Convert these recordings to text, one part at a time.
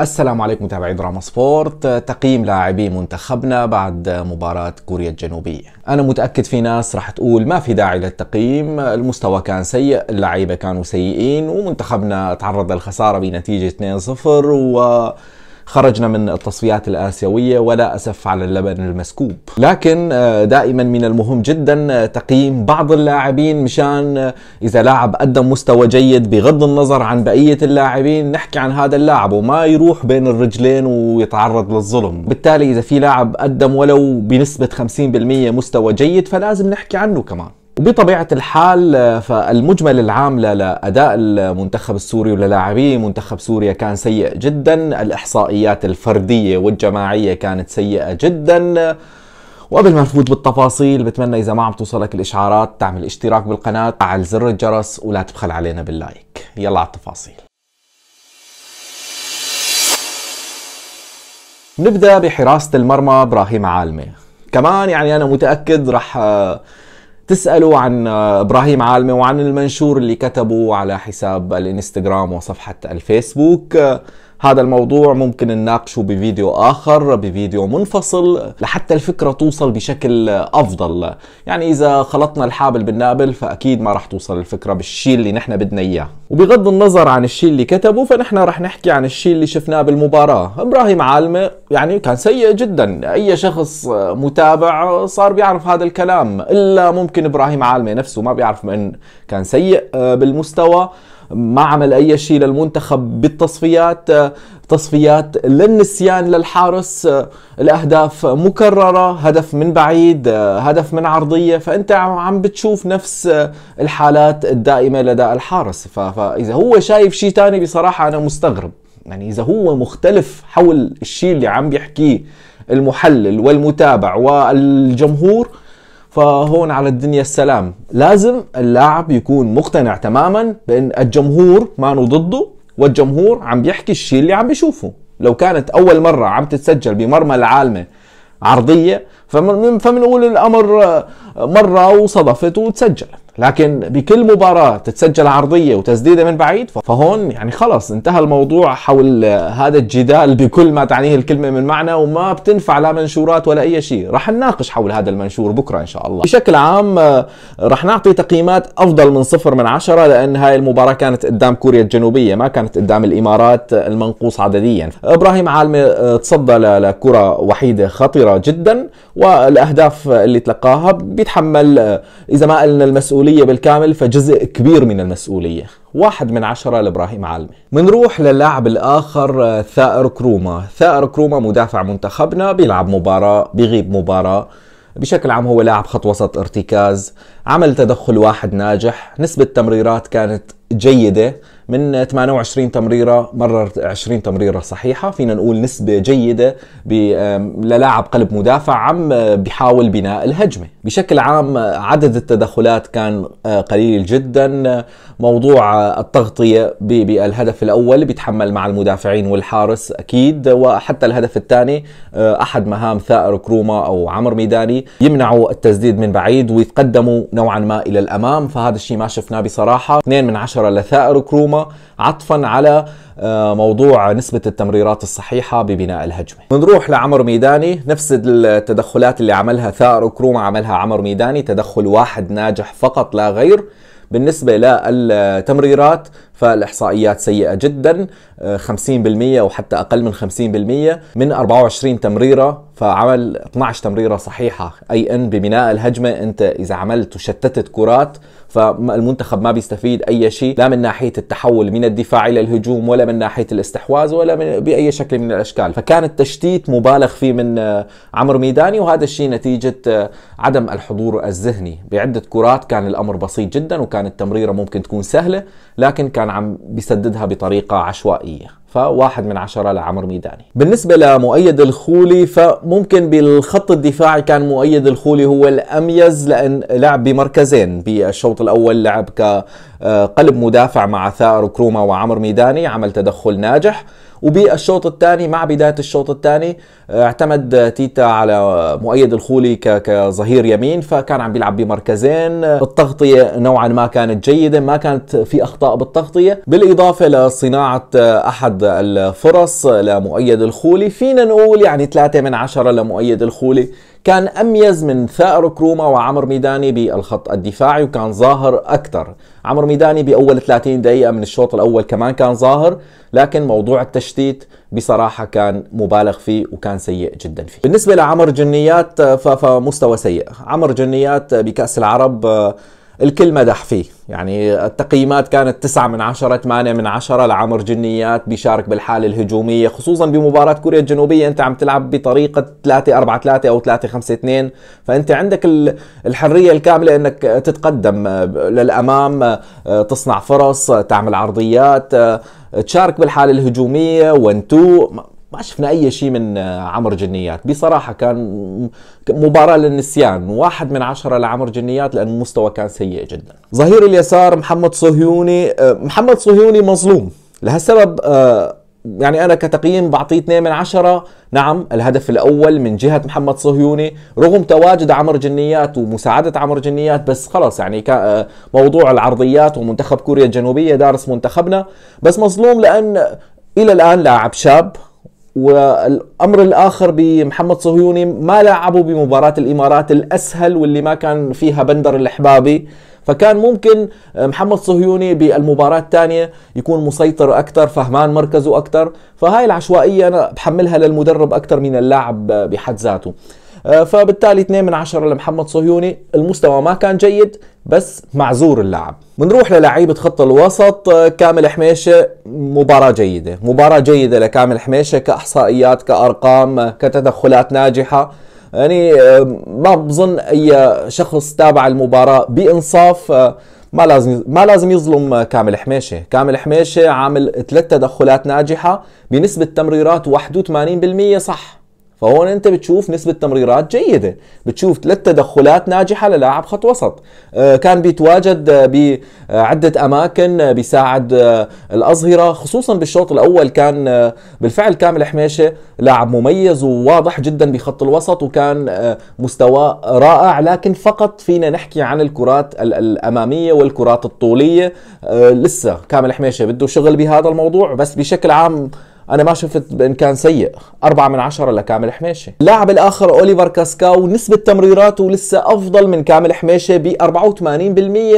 السلام عليكم متابعي دراما سبورت تقييم لاعبي منتخبنا بعد مباراة كوريا الجنوبية أنا متأكد في ناس راح تقول ما في داعي للتقييم المستوى كان سيء اللعيبة كانوا سيئين ومنتخبنا تعرض للخسارة بنتيجة 2-0 و خرجنا من التصفيات الآسيوية ولا أسف على اللبن المسكوب لكن آه، دائما من المهم جدا آه، تقييم بعض اللاعبين مشان آه، إذا لاعب قدم مستوى جيد بغض النظر عن بقية اللاعبين نحكي عن هذا اللاعب وما يروح بين الرجلين ويتعرض للظلم بالتالي إذا في لاعب قدم ولو بنسبة 50% مستوى جيد فلازم نحكي عنه كمان وبطبيعة الحال آه، فالمجمل العام لأداء المنتخب السوري وللاعبي منتخب سوريا كان سيء جدا الإحصائيات الفردية والجماعية كانت سيئة جدا وقبل ما نفوت بالتفاصيل بتمنى إذا ما عم توصلك الإشعارات تعمل اشتراك بالقناة على زر الجرس ولا تبخل علينا باللايك يلا على التفاصيل نبدأ بحراسة المرمى إبراهيم عالمة كمان يعني أنا متأكد رح آه، تسألوا عن إبراهيم عالمي وعن المنشور اللي كتبه على حساب الإنستغرام وصفحة الفيسبوك هذا الموضوع ممكن نناقشه بفيديو آخر بفيديو منفصل لحتى الفكرة توصل بشكل أفضل يعني إذا خلطنا الحابل بالنابل فأكيد ما راح توصل الفكرة بالشيء اللي نحن بدنا إياه وبغض النظر عن الشيء اللي كتبه فنحن راح نحكي عن الشيء اللي شفناه بالمباراة إبراهيم عالمة يعني كان سيء جدا أي شخص متابع صار بيعرف هذا الكلام إلا ممكن إبراهيم عالمة نفسه ما بيعرف من كان سيء بالمستوى ما عمل اي شيء للمنتخب بالتصفيات آه، تصفيات للنسيان للحارس آه، الاهداف مكرره هدف من بعيد آه، هدف من عرضيه فانت عم بتشوف نفس الحالات الدائمه لدى الحارس فاذا هو شايف شيء ثاني بصراحه انا مستغرب يعني اذا هو مختلف حول الشيء اللي عم بيحكيه المحلل والمتابع والجمهور فهون على الدنيا السلام لازم اللاعب يكون مقتنع تماما بان الجمهور ما ضده والجمهور عم بيحكي الشيء اللي عم بيشوفه لو كانت اول مره عم تتسجل بمرمى العالمه عرضيه فبنقول الامر آه، مرة وصدفت وتسجلت لكن بكل مباراة تتسجل عرضية وتسديدة من بعيد فهون يعني خلص انتهى الموضوع حول هذا الجدال بكل ما تعنيه الكلمة من معنى وما بتنفع لا منشورات ولا أي شيء رح نناقش حول هذا المنشور بكرة إن شاء الله بشكل عام آه، رح نعطي تقييمات أفضل من صفر من عشرة لأن هاي المباراة كانت قدام كوريا الجنوبية ما كانت قدام الإمارات المنقوص عدديا إبراهيم عالمة آه، تصدى لكرة وحيدة خطيرة جدا والأهداف اللي تلقاها يتحمل آه، إذا ما قلنا المسؤولية بالكامل فجزء كبير من المسؤولية واحد من عشرة لإبراهيم عالمي منروح للاعب الآخر آه، ثائر كروما ثائر كروما مدافع منتخبنا بيلعب مباراة بيغيب مباراة بشكل عام هو لاعب خط وسط ارتكاز عمل تدخل واحد ناجح نسبة تمريرات كانت جيدة من 28 تمريره مرر 20 تمريره صحيحه فينا نقول نسبه جيده للاعب قلب مدافع عم آه، بيحاول بناء الهجمه بشكل عام آه، عدد التدخلات كان آه، قليل جدا موضوع التغطيه بالهدف الاول بيتحمل مع المدافعين والحارس اكيد وحتى الهدف الثاني احد مهام ثائر كروما او عمر ميداني يمنعوا التسديد من بعيد ويتقدموا نوعا ما الى الامام فهذا الشيء ما شفناه بصراحه 2 من 10 لثائر كروما الهجمة عطفا على آه، موضوع نسبة التمريرات الصحيحة ببناء الهجمة بنروح لعمر ميداني نفس التدخلات اللي عملها ثائر وكروما عملها عمر ميداني تدخل واحد ناجح فقط لا غير بالنسبة للتمريرات فالاحصائيات سيئه جدا 50% آه، وحتى اقل من 50% من 24 تمريره فعمل 12 تمريره صحيحه اي ان ببناء الهجمه انت اذا عملت وشتتت كرات فالمنتخب ما بيستفيد اي شيء لا من ناحيه التحول من الدفاع الى الهجوم ولا من ناحيه الاستحواذ ولا من باي شكل من الاشكال فكان التشتيت مبالغ فيه من آه، عمر ميداني وهذا الشيء نتيجه آه، عدم الحضور الذهني بعده كرات كان الامر بسيط جدا وكانت التمريره ممكن تكون سهله لكن كان كان عم بيسددها بطريقة عشوائية فواحد من عشرة لعمر ميداني بالنسبة لمؤيد الخولي فممكن بالخط الدفاعي كان مؤيد الخولي هو الأميز لأن لعب بمركزين بالشوط الأول لعب كقلب مدافع مع ثائر وكروما وعمر ميداني عمل تدخل ناجح وبالشوط الثاني مع بدايه الشوط الثاني آه، اعتمد تيتا على مؤيد الخولي كظهير يمين فكان عم بيلعب بمركزين التغطيه نوعا ما كانت جيده ما كانت في اخطاء بالتغطيه بالاضافه لصناعه آه، احد الفرص لمؤيد الخولي فينا نقول يعني 3 من 10 لمؤيد الخولي كان أميز من ثائر كروما وعمر ميداني بالخط الدفاعي وكان ظاهر أكثر عمر ميداني بأول 30 دقيقة من الشوط الأول كمان كان ظاهر لكن موضوع التشتيت بصراحة كان مبالغ فيه وكان سيء جدا فيه بالنسبة لعمر جنيات آه، فمستوى سيء عمر جنيات آه، بكأس العرب آه، الكل مدح فيه يعني التقييمات كانت 9 من 10 8 من 10 لعمر جنيات بيشارك بالحالة الهجومية خصوصا بمباراة كوريا الجنوبية انت عم تلعب بطريقة 3 4 3 او 3 5 2 فانت عندك الحرية الكاملة انك تتقدم آه، للامام آه، تصنع فرص تعمل عرضيات آه، تشارك بالحالة الهجومية 1 2 ما شفنا اي شيء من آه، عمر جنيات بصراحه كان مباراه للنسيان واحد من عشرة لعمر جنيات لان المستوى كان سيء جدا ظهير اليسار محمد صهيوني آه، محمد صهيوني مظلوم لهالسبب آه، يعني انا كتقييم بعطيه 2 من عشرة نعم الهدف الاول من جهه محمد صهيوني رغم تواجد عمر جنيات ومساعده عمر جنيات بس خلص يعني موضوع العرضيات ومنتخب كوريا الجنوبيه دارس منتخبنا بس مظلوم لان الى الان لاعب شاب والامر الاخر بمحمد صهيوني ما لعبه بمباراه الامارات الاسهل واللي ما كان فيها بندر الحبابي فكان ممكن آه، محمد صهيوني بالمباراة الثانية يكون مسيطر أكثر فهمان مركزه أكثر فهاي العشوائية أنا بحملها للمدرب أكثر من اللاعب بحد ذاته آه، فبالتالي 2 من 10 لمحمد صهيوني المستوى ما كان جيد بس معذور اللاعب بنروح للعيبة خط الوسط آه، كامل حميشة مباراة جيدة مباراة جيدة لكامل حميشة كإحصائيات كأرقام آه، كتدخلات ناجحة يعني آه، ما بظن أي شخص تابع المباراة بإنصاف ما لازم ما لازم يظلم كامل حميشه، كامل حميشه عامل ثلاث تدخلات ناجحه بنسبه تمريرات 81% صح، فهون انت بتشوف نسبه تمريرات جيده بتشوف ثلاث تدخلات ناجحه للاعب خط وسط آه، كان بيتواجد آه، بعده اماكن آه، بيساعد الاظهره خصوصا بالشوط الاول كان بالفعل كامل حميشه لاعب مميز وواضح جدا بخط الوسط وكان مستوى رائع لكن فقط فينا نحكي عن الكرات الاماميه والكرات الطوليه لسه كامل حميشه بده شغل بهذا الموضوع بس بشكل عام انا ما شفت ان كان سيء أربعة من عشرة لكامل حميشه اللاعب الاخر اوليفر كاسكاو نسبه تمريراته لسه افضل من كامل حميشه ب 84%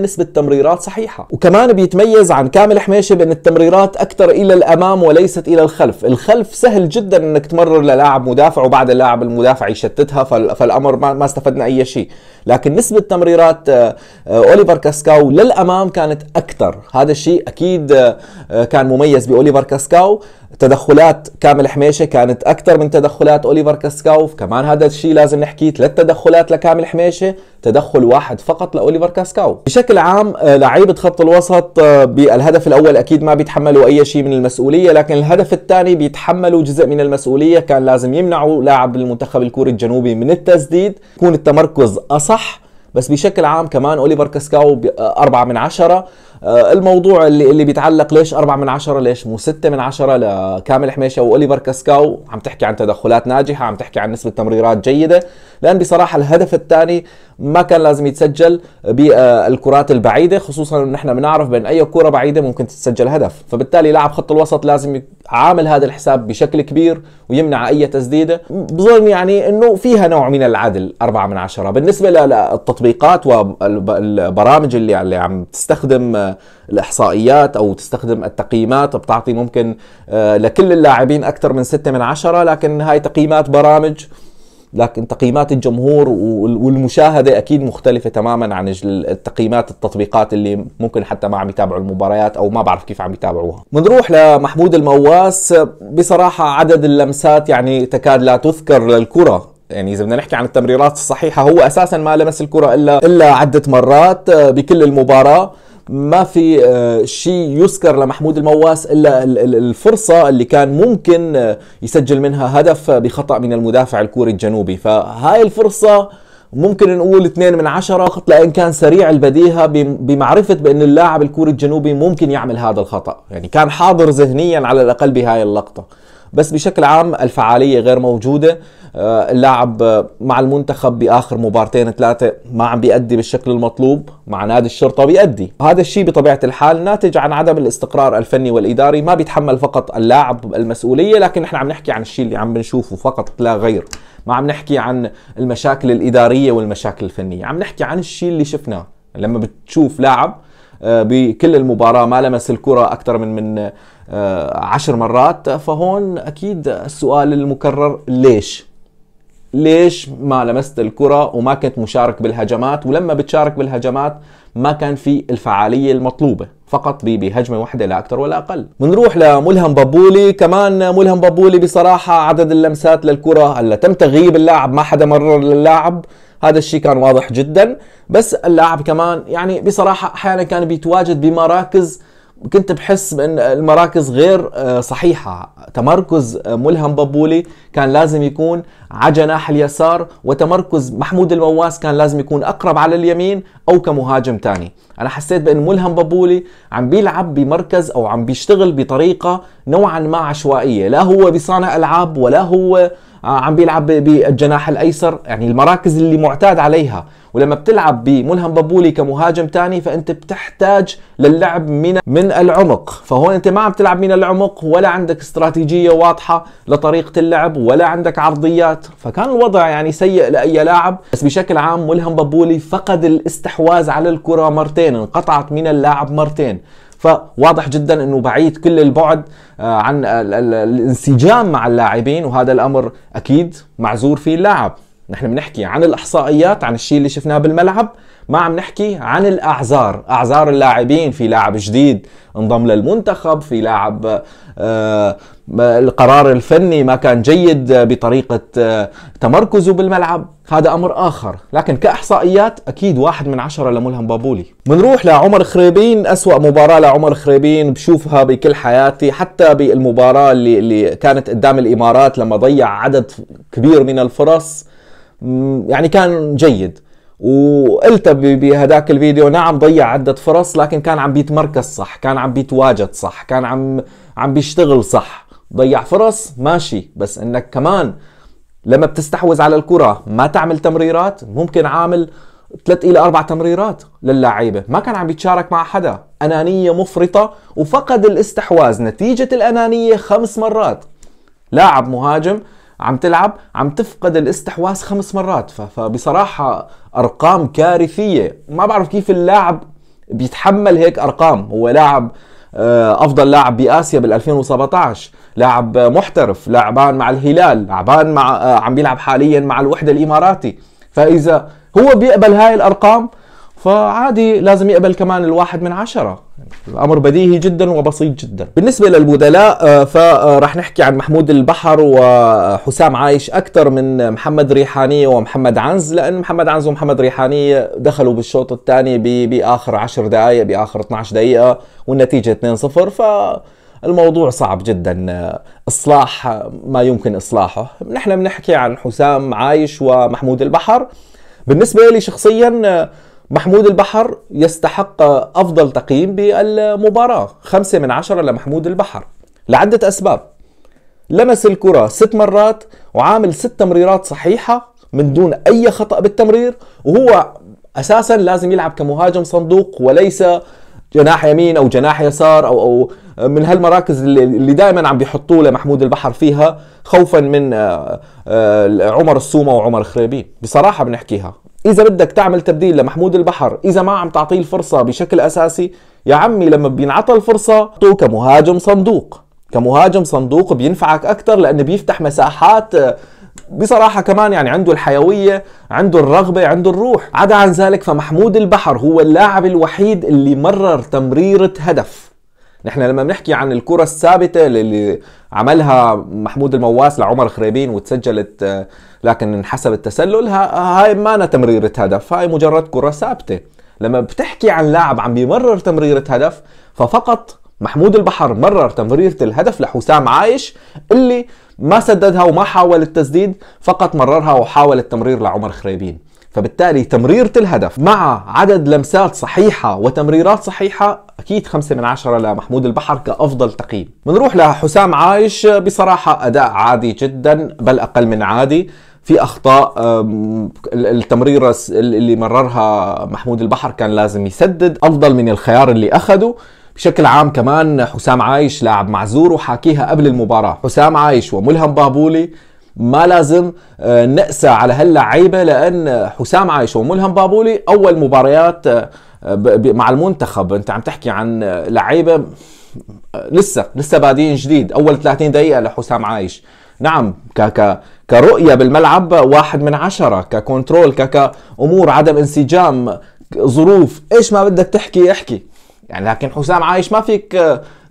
نسبه تمريرات صحيحه وكمان بيتميز عن كامل حميشه بان التمريرات اكثر الى الامام وليست الى الخلف الخلف سهل جدا انك تمرر للاعب مدافع وبعد اللاعب المدافع يشتتها فالامر ما استفدنا اي شيء لكن نسبه تمريرات آه، آه، اوليفر كاسكاو للامام كانت اكثر هذا الشيء اكيد آه، كان مميز باوليفر كاسكاو تدخلات كامل حميشه كانت اكثر من تدخلات اوليفر كاسكاوف كمان هذا الشيء لازم نحكي ثلاث تدخلات لكامل حميشه تدخل واحد فقط لاوليفر كاسكاو بشكل عام آه، لعيبه خط الوسط آه، بالهدف الاول اكيد ما بيتحملوا اي شيء من المسؤوليه لكن الهدف الثاني بيتحملوا جزء من المسؤوليه كان لازم يمنعوا لاعب المنتخب الكوري الجنوبي من التسديد يكون التمركز اصح بس بشكل عام كمان اوليفر كاسكاو آه، أربعة من عشرة آه، الموضوع اللي اللي بيتعلق ليش 4 من 10 ليش مو 6 من 10 لكامل حميشه واوليفر كاسكاو عم تحكي عن تدخلات ناجحه عم تحكي عن نسبه تمريرات جيده لان بصراحه الهدف الثاني ما كان لازم يتسجل بالكرات البعيده خصوصا ان نحن بنعرف بأن اي كره بعيده ممكن تتسجل هدف فبالتالي لاعب خط الوسط لازم عامل هذا الحساب بشكل كبير ويمنع اي تسديده بظن يعني انه فيها نوع من العدل 4 من 10 بالنسبه للتطبيقات والبرامج اللي اللي عم تستخدم الاحصائيات او تستخدم التقييمات بتعطي ممكن آه، لكل اللاعبين اكثر من ستة من عشرة لكن هاي تقييمات برامج لكن تقييمات الجمهور والمشاهده اكيد مختلفه تماما عن التقييمات التطبيقات اللي ممكن حتى ما عم يتابعوا المباريات او ما بعرف كيف عم يتابعوها. بنروح لمحمود المواس بصراحه عدد اللمسات يعني تكاد لا تذكر للكره يعني اذا بدنا نحكي عن التمريرات الصحيحه هو اساسا ما لمس الكره الا الا عده مرات آه، بكل المباراه ما في آه، شيء يذكر لمحمود المواس الا الفرصه اللي كان ممكن آه، يسجل منها هدف بخطا من المدافع الكوري الجنوبي فهاي الفرصه ممكن نقول اثنين من عشرة خط لان كان سريع البديهه بمعرفه بان اللاعب الكوري الجنوبي ممكن يعمل هذا الخطا يعني كان حاضر ذهنيا على الاقل بهاي اللقطه بس بشكل عام الفعاليه غير موجوده آه، اللاعب مع المنتخب باخر مبارتين ثلاثه ما عم بيأدي بالشكل المطلوب مع نادي الشرطه بيأدي هذا الشيء بطبيعه الحال ناتج عن عدم الاستقرار الفني والاداري ما بيتحمل فقط اللاعب المسؤوليه لكن نحن عم نحكي عن الشيء اللي عم بنشوفه فقط لا غير ما عم نحكي عن المشاكل الاداريه والمشاكل الفنيه عم نحكي عن الشيء اللي شفناه لما بتشوف لاعب آه، بكل المباراه ما لمس الكره اكثر من من آه، عشر مرات فهون أكيد السؤال المكرر ليش؟ ليش ما لمست الكرة وما كنت مشارك بالهجمات ولما بتشارك بالهجمات ما كان في الفعالية المطلوبة فقط بهجمة واحدة لا أكثر ولا أقل بنروح لملهم بابولي كمان ملهم بابولي بصراحة عدد اللمسات للكرة هلا تم تغييب اللاعب ما حدا مرر للاعب هذا الشيء كان واضح جدا بس اللاعب كمان يعني بصراحة أحيانا كان بيتواجد بمراكز كنت بحس بان المراكز غير آه، صحيحه تمركز آه، ملهم بابولي كان لازم يكون على جناح اليسار وتمركز محمود المواس كان لازم يكون اقرب على اليمين او كمهاجم ثاني انا حسيت بان ملهم بابولي عم بيلعب بمركز او عم بيشتغل بطريقه نوعا ما عشوائيه لا هو بصانع العاب ولا هو آه، عم بيلعب بالجناح الايسر يعني المراكز اللي معتاد عليها ولما بتلعب بملهم بابولي كمهاجم ثاني فانت بتحتاج للعب من من العمق فهون انت ما عم تلعب من العمق ولا عندك استراتيجيه واضحه لطريقه اللعب ولا عندك عرضيات فكان الوضع يعني سيء لاي لاعب بس بشكل عام ملهم بابولي فقد الاستحواذ على الكره مرتين انقطعت من اللاعب مرتين فواضح جدا انه بعيد كل البعد آه، عن الانسجام مع اللاعبين وهذا الامر اكيد معذور فيه اللاعب نحن بنحكي عن الاحصائيات عن الشيء اللي شفناه بالملعب ما عم نحكي عن الاعذار اعذار اللاعبين في لاعب جديد انضم للمنتخب في لاعب آه القرار الفني ما كان جيد بطريقة آه تمركزه بالملعب هذا أمر آخر لكن كإحصائيات أكيد واحد من عشرة لملهم بابولي بنروح لعمر خريبين أسوأ مباراة لعمر خريبين بشوفها بكل حياتي حتى بالمباراة اللي, اللي كانت قدام الإمارات لما ضيع عدد كبير من الفرص يعني كان جيد وقلت بهداك الفيديو نعم ضيع عدة فرص لكن كان عم بيتمركز صح كان عم بيتواجد صح كان عم عم بيشتغل صح ضيع فرص ماشي بس انك كمان لما بتستحوذ على الكرة ما تعمل تمريرات ممكن عامل ثلاث الى اربع تمريرات للاعيبه، ما كان عم يتشارك مع حدا، انانيه مفرطه وفقد الاستحواذ نتيجه الانانيه خمس مرات. لاعب مهاجم عم تلعب عم تفقد الاستحواذ خمس مرات فبصراحة أرقام كارثية ما بعرف كيف اللاعب بيتحمل هيك أرقام هو لاعب آه، افضل لاعب باسيا بال 2017 لاعب محترف لاعبان مع الهلال لاعبان مع آه، عم بيلعب حاليا مع الوحده الاماراتي فاذا هو بيقبل هاي الارقام فعادي لازم يقبل كمان الواحد من عشرة الأمر بديهي جدا وبسيط جدا بالنسبة للبدلاء آه، فرح آه، نحكي عن محمود البحر وحسام عايش أكثر من محمد ريحانية ومحمد عنز لأن محمد عنز ومحمد ريحانية دخلوا بالشوط الثاني بآخر 10 دقائق بآخر 12 دقيقة والنتيجة 2-0 ف الموضوع صعب جدا اصلاح ما يمكن اصلاحه نحن بنحكي عن حسام عايش ومحمود البحر بالنسبة لي شخصيا محمود البحر يستحق أفضل تقييم بالمباراة خمسة من عشرة لمحمود البحر لعدة أسباب لمس الكرة ست مرات وعامل ست تمريرات صحيحة من دون أي خطأ بالتمرير وهو أساسا لازم يلعب كمهاجم صندوق وليس جناح يمين او جناح يسار او او من هالمراكز اللي دائما عم بيحطوه لمحمود البحر فيها خوفا من آه، آه، عمر السومه وعمر خريبي بصراحه بنحكيها اذا بدك تعمل تبديل لمحمود البحر اذا ما عم تعطيه الفرصه بشكل اساسي يا عمي لما بينعطى الفرصه تو كمهاجم صندوق كمهاجم صندوق بينفعك اكثر لانه بيفتح مساحات آه، بصراحه كمان يعني عنده الحيويه عنده الرغبه عنده الروح عدا عن ذلك فمحمود البحر هو اللاعب الوحيد اللي مرر تمريره هدف نحن لما بنحكي عن الكرة الثابتة اللي عملها محمود المواس لعمر خريبين وتسجلت آه، لكن انحسب التسلل هاي ما تمريرة هدف هاي مجرد كرة ثابتة لما بتحكي عن لاعب عم بيمرر تمريرة هدف ففقط محمود البحر مرر تمريرة الهدف لحسام عايش اللي ما سددها وما حاول التسديد فقط مررها وحاول التمرير لعمر خريبين فبالتالي تمريرة الهدف مع عدد لمسات صحيحة وتمريرات صحيحة أكيد خمسة من عشرة لمحمود البحر كأفضل تقييم بنروح لحسام عايش بصراحة أداء عادي جدا بل أقل من عادي في اخطاء التمريره اللي مررها محمود البحر كان لازم يسدد افضل من الخيار اللي اخذه بشكل عام كمان حسام عايش لاعب معزور وحاكيها قبل المباراه حسام عايش وملهم بابولي ما لازم آه، نقسى على هاللعيبه لان حسام عايش وملهم بابولي اول مباريات آه، مع المنتخب انت عم تحكي عن آه، لعيبه لسه لسه بادين جديد اول 30 دقيقه لحسام عايش نعم ك ك كرؤية بالملعب واحد من عشرة ككنترول ك كأمور عدم انسجام ظروف ايش ما بدك تحكي احكي يعني لكن حسام عايش ما فيك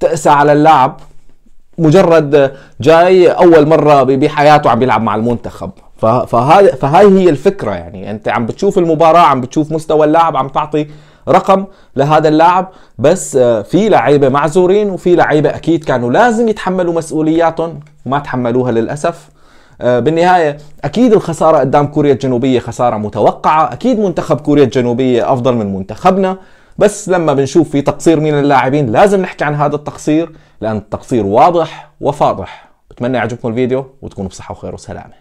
تقسى على اللاعب مجرد جاي اول مره بحياته عم بيلعب مع المنتخب فهذا فهاي هي الفكره يعني انت عم بتشوف المباراه عم بتشوف مستوى اللاعب عم تعطي رقم لهذا اللاعب بس آه، في لعيبه معذورين وفي لعيبه اكيد كانوا لازم يتحملوا مسؤولياتهم وما تحملوها للاسف آه، بالنهاية أكيد الخسارة قدام كوريا الجنوبية خسارة متوقعة أكيد منتخب كوريا الجنوبية أفضل من منتخبنا بس لما بنشوف في تقصير من اللاعبين لازم نحكي عن هذا التقصير لأن التقصير واضح وفاضح بتمنى يعجبكم الفيديو وتكونوا بصحة وخير وسلامة